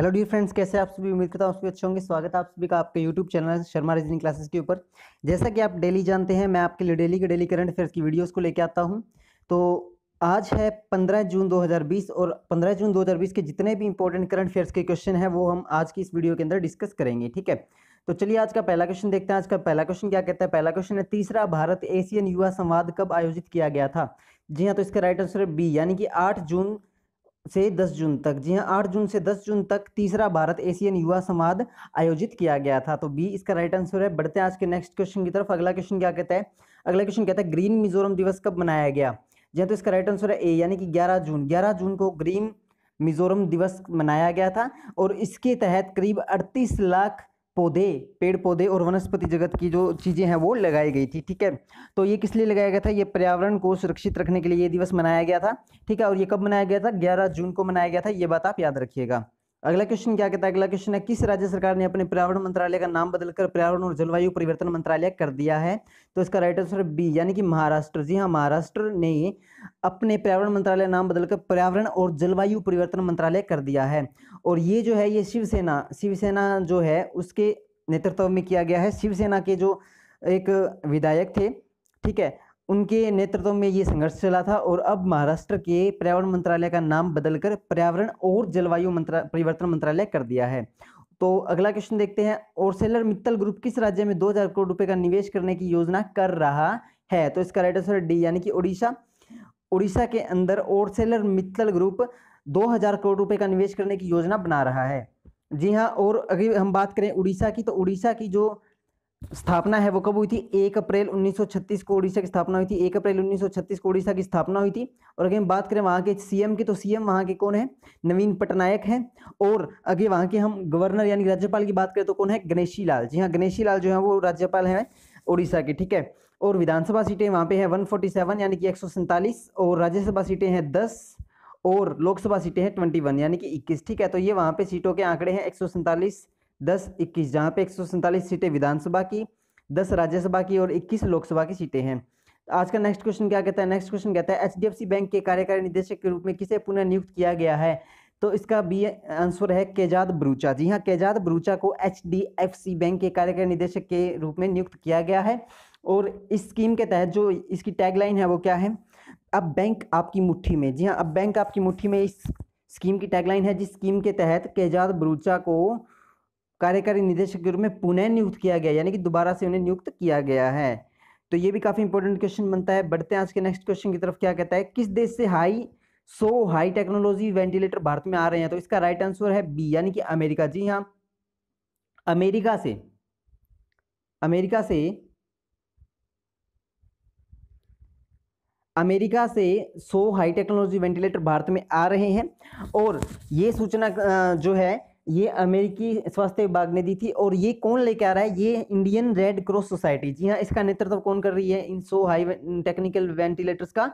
hello dear friends कैसे आप सभी उम्मीद करता हूँ आप सभी अच्छे होंगे स्वागत है आप सभी का आपके YouTube channel Sharma reasoning classes के ऊपर जैसा कि आप डेली जानते हैं मैं आपके लिए डेली के डेली करंट अफेयर्स की वीडियोस को लेकर आता हूं तो आज है पंद्रह जून 2020 और पंद्रह जून 2020 के जितने भी इंपॉर्टेंट करंट अफेयर्स के क्वेश्चन हैं वो हम आज की इस वीडियो के अंदर डिस्कस करेंगे ठीक है तो चलिए आज का पहला क्वेश्चन देखते हैं आज का पहला क्वेश्चन क्या कहता है पहला क्वेश्चन है तीसरा भारत एशियन युवा संवाद कब आयोजित किया गया था जी हाँ तो इसका राइट आंसर है बी यानी कि आठ जून से 10 जून तक जी हाँ आठ जून से 10 जून तक तीसरा भारत एशियन युवा संवाद आयोजित किया गया था तो बी इसका राइट आंसर है बढ़ते हैं आज के नेक्स्ट क्वेश्चन की तरफ अगला क्वेश्चन क्या कहता है अगला क्वेश्चन कहता है ग्रीन मिजोरम दिवस कब मनाया गया जी हाँ, तो इसका राइट आंसर है ए यानी कि ग्यारह जून ग्यारह जून को ग्रीन मिजोरम दिवस मनाया गया था और इसके तहत करीब अड़तीस लाख पौधे पेड़ पौधे और वनस्पति जगत की जो चीज़ें हैं वो लगाई गई थी ठीक है तो ये किस लिए लगाया गया था ये पर्यावरण को सुरक्षित रखने के लिए ये दिवस मनाया गया था ठीक है और ये कब मनाया गया था 11 जून को मनाया गया था ये बात आप याद रखिएगा अगला क्वेश्चन क्या कहता है अगला क्वेश्चन है किस राज्य सरकार ने अपने पर्यावरण मंत्रालय का नाम बदलकर पर्यावरण और जलवायु परिवर्तन मंत्रालय कर दिया है तो इसका राइट आंसर बी यानी कि महाराष्ट्र जी हाँ महाराष्ट्र ने अपने पर्यावरण मंत्रालय नाम बदलकर पर्यावरण और जलवायु परिवर्तन मंत्रालय कर दिया है और ये जो है ये शिवसेना शिवसेना जो है उसके नेतृत्व में किया गया है शिवसेना के जो एक विधायक थे ठीक है उनके नेतृत्व में ये संघर्ष चला था और अब महाराष्ट्र के पर्यावरण मंत्रालय का नाम बदलकर पर्यावरण और जलवायु मंत्रा परिवर्तन मंत्रालय कर दिया है तो अगला क्वेश्चन देखते हैं सेलर मित्तल ग्रुप किस राज्य में 2000 करोड़ रुपए का निवेश करने की योजना कर रहा है तो इसका राइट आंसर डी यानी कि ओडिशा उड़ीसा के अंदर ओरसेलर मित्तल ग्रुप 2000 करोड़ रुपए का निवेश करने की योजना बना रहा है जी हाँ और अगर हम बात करें उड़ीसा की तो उड़ीसा की जो स्थापना है वो कब हुई थी एक अप्रैल 1936 को उड़ीसा की स्थापना हुई थी एक अप्रैल 1936 को उड़ीसा की स्थापना हुई थी और अगर हम बात करें वहाँ के सीएम की तो सीएम वहाँ के कौन है नवीन पटनायक है और अगर वहाँ के हम गवर्नर यानी राज्यपाल की बात करें तो कौन है गणेशी लाल जी हाँ गणेशी लाल जो है वो राज्यपाल हैं उड़ीसा के ठीक है और विधानसभा सीटें वहाँ पे हैं सेवन यानी कि एक सौ सैंतालीस और राज्यसभा सीटें हैं दस और लोकसभा सीटें हैं ट्वेंटी वन यानी कि इक्कीस ठीक है तो ये वहाँ पे सीटों के आंकड़े हैं एक सौ सैंतालीस दस इक्कीस जहाँ पे एक सौ सैंतालीस सीटें विधानसभा की दस राज्यसभा की और इक्कीस लोकसभा की सीटें हैं आज का नेक्स्ट क्वेश्चन क्या कहता है नेक्स्ट क्वेश्चन कहता है एच बैंक के कार्यकारी निदेशक के रूप में किसे पुनः नियुक्त किया गया है तो इसका बी आंसर है केजाद ब्रूचा जी हाँ केजाद ब्रूचा को एच बैंक के कार्यकारी निदेशक के रूप में नियुक्त किया गया है और इस स्कीम के तहत जो इसकी टैगलाइन है वो क्या है अब बैंक आपकी मुट्ठी में जी हाँ अब बैंक आपकी मुट्ठी में इस स्कीम की टैगलाइन है जिस स्कीम के तहत केजाद बरूचा को कार्यकारी निदेशक के रूप में पुनः नियुक्त किया गया यानी कि दोबारा से उन्हें नियुक्त किया गया है तो ये भी काफ़ी इंपॉर्टेंट क्वेश्चन बनता है बढ़ते हैं आज के नेक्स्ट क्वेश्चन की तरफ क्या कहता है किस देश से high so high technology ventilator Bharat में आ रहे हैं तो इसका राइट आंसर है बी यानी कि अमेरिका जी हाँ अमेरिका से अमेरिका से अमेरिका से 100 हाई टेक्नोलॉजी वेंटिलेटर भारत में आ रहे हैं और ये सूचना जो है ये अमेरिकी स्वास्थ्य विभाग ने दी थी और ये कौन लेके आ रहा है ये इंडियन रेड क्रॉस सोसाइटी जी हाँ इसका नेतृत्व कौन कर रही है इन सो हाई टेक्निकल वेंटिलेटर्स का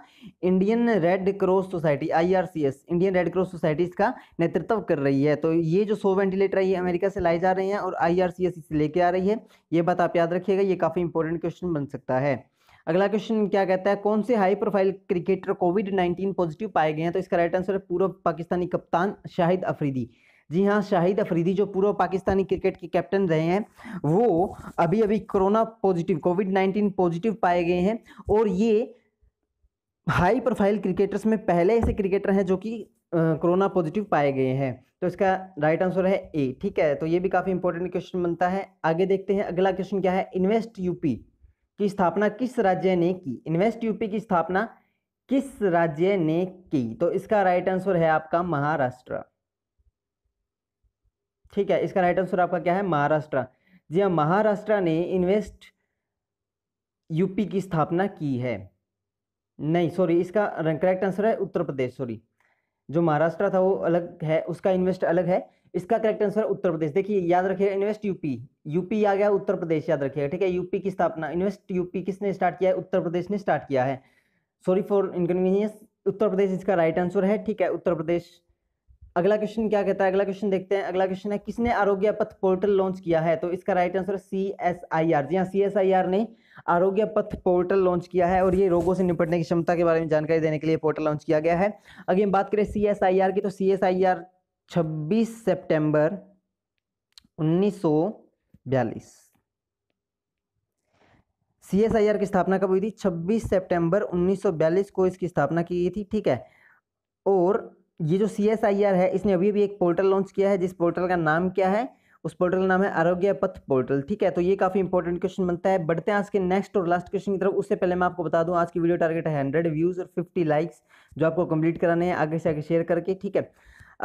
Indian Red Cross Society IRCS Indian Red Cross Society इसका नेतृत्व कर रही है तो ये जो सो वेंटिलेटर है ये अमेरिका से लाए जा रहे हैं और आई इसे लेके आ रही है ये बात आप याद रखिएगा ये काफ़ी इंपॉर्टेंट क्वेश्चन बन सकता है अगला क्वेश्चन क्या कहता है कौन से high profile cricketer COVID nineteen positive पाए गए हैं तो इसका राइट आंसर है पूर्व पाकिस्तानी कप्तान शाहिद अफरीदी जी हाँ शाहिद अफरीदी जो पूर्व पाकिस्तानी क्रिकेट के कैप्टन रहे हैं वो अभी अभी corona positive COVID nineteen positive पाए गए हैं और ये हाई प्रोफाइल क्रिकेटर्स में पहले ऐसे क्रिकेटर हैं जो कि कोरोना पॉजिटिव पाए गए हैं तो इसका राइट आंसर है ए ठीक है तो ये भी काफ़ी इंपॉर्टेंट क्वेश्चन बनता है आगे देखते हैं अगला क्वेश्चन क्या है इन्वेस्ट यूपी की स्थापना किस राज्य ने की इन्वेस्ट यूपी की स्थापना किस राज्य ने की तो इसका राइट आंसर है आपका महाराष्ट्र ठीक है इसका राइट आंसर आपका क्या है महाराष्ट्र जी हाँ महाराष्ट्र ने इन्वेस्ट यूपी की स्थापना की है नहीं सॉरी इसका करेक्ट आंसर है उत्तर प्रदेश सॉरी जो महाराष्ट्र था वो अलग है उसका इन्वेस्ट अलग है इसका करेक्ट आंसर उत्तर प्रदेश देखिए याद रखिए इन्वेस्ट यूपी यूपी आ गया उत्तर प्रदेश याद रखिएगा ठीक है यूपी की स्थापना इन्वेस्ट यूपी किसने स्टार्ट किया है उत्तर प्रदेश ने स्टार्ट किया है sorry for inconvenience Uttar Pradesh इसका राइट आंसर है ठीक है उत्तर प्रदेश अगला क्वेश्चन क्या कहता है अगला क्वेश्चन देखते हैं अगला क्वेश्चन है किसने आरोग्य पथ पोर्टल लॉन्च किया है तो इसका right answer C S I R जी हाँ सी एस आई आर ने आरोग्य पथ पोर्टल लॉन्च किया है और ये रोगों से निपटने की क्षमता के बारे में जानकारी देने के लिए पोर्टल लॉन्च किया गया है अगर हम बात करें सी एस आई आर की तो सी एस आई आर 26 सितंबर 1942 सीएसआईआर की स्थापना कब हुई थी 26 सितंबर 1942 को इसकी स्थापना की गई थी ठीक है और ये जो सी एस आई आर है इसने अभी भी एक पोर्टल लॉन्च किया है जिस पोर्टल का नाम क्या है उस पोर्टल का नाम है आरोग्य पथ पोर्टल ठीक है तो ये काफ़ी इंपॉर्टेंट क्वेश्चन बनता है बढ़ते हैं आज के नेक्स्ट और लास्ट क्वेश्चन की तरफ उससे पहले मैं आपको बता दूं आज की वीडियो टारगेट है हंड्रेड व्यूज़ और फिफ्टी लाइक्स जो आपको कंप्लीट कराने हैं आगे से आगे शेयर करके ठीक है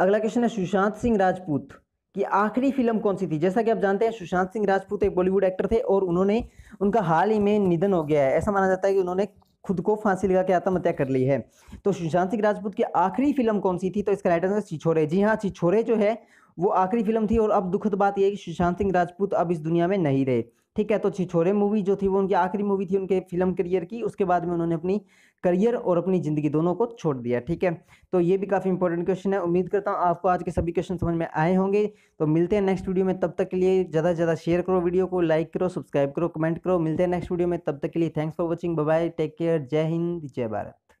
अगला क्वेश्चन है सुशांत सिंह राजपूत की आखिरी फिल्म कौन सी थी जैसा कि आप जानते हैं सुशांत सिंह राजपूत एक बॉलीवुड एक्टर थे और उन्होंने उनका हाल ही में निधन हो गया है ऐसा माना जाता है कि उन्होंने खुद को फांसी लगा के आत्महत्या कर ली है तो सुशांत सिंह राजपूत की आखिरी फिल्म कौन सी थी तो इसका राइटर है छिछोरे जी हाँ छिछोरे जो है वो आखिरी फिल्म थी और अब दुखद बात यह है कि सुशांत सिंह राजपूत अब इस दुनिया में नहीं रहे ठीक है तो छिछोरे मूवी जो थी वो उनकी आखिरी मूवी थी उनके फिल्म करियर की उसके बाद में उन्होंने अपनी करियर और अपनी ज़िंदगी दोनों को छोड़ दिया ठीक है तो ये भी काफ़ी इंपॉर्टेंट क्वेश्चन है उम्मीद करता हूँ आपको आज के सभी क्वेश्चन समझ में आए होंगे तो मिलते हैं नेक्स्ट वीडियो में तब तक के लिए ज़्यादा से ज़्यादा शेयर करो वीडियो को लाइक करो सब्सक्राइब करो कमेंट करो मिलते हैं नेक्स्ट वीडियो में तब तक के लिए thanks for watching bye take care जय हिंद जय भारत